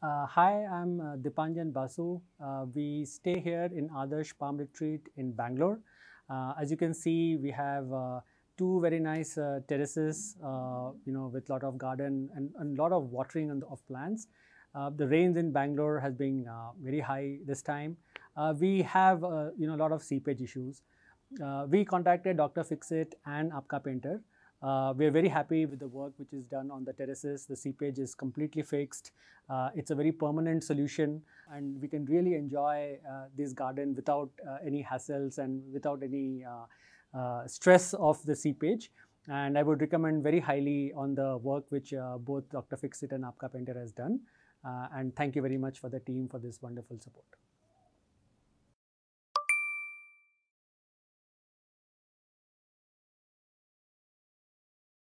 Uh, hi, I'm uh, Dipanjan Basu. Uh, we stay here in Adarsh Palm Retreat in Bangalore. Uh, as you can see, we have uh, two very nice uh, terraces, you know, with a lot of garden and a lot of watering and, of plants. the rains in Bangalore has been very high this time. we have, you know, a lot of seepage issues. we contacted Dr. Fixit and Apka Painter. Uh, we are very happy with the work which is done on the terraces. The seepage is completely fixed. Uh, it's a very permanent solution, and we can really enjoy uh, this garden without uh, any hassles and without any uh, uh, stress of the seepage. And I would recommend very highly on the work which both Dr. Fixit and Apka Painter has done. and thank you very much for the team for this wonderful support.